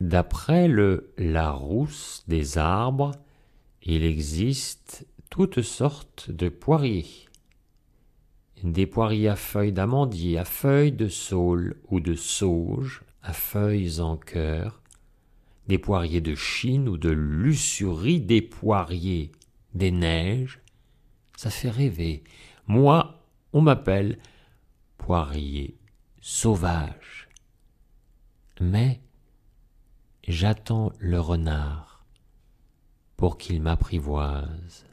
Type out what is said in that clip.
D'après le Larousse des arbres, il existe toutes sortes de poiriers. Des poiriers à feuilles d'amandier, à feuilles de saule ou de sauge, à feuilles en cœur, des poiriers de Chine ou de lussurie, des poiriers des neiges. Ça fait rêver. Moi, on m'appelle poirier sauvage. Mais j'attends le renard pour qu'il m'apprivoise.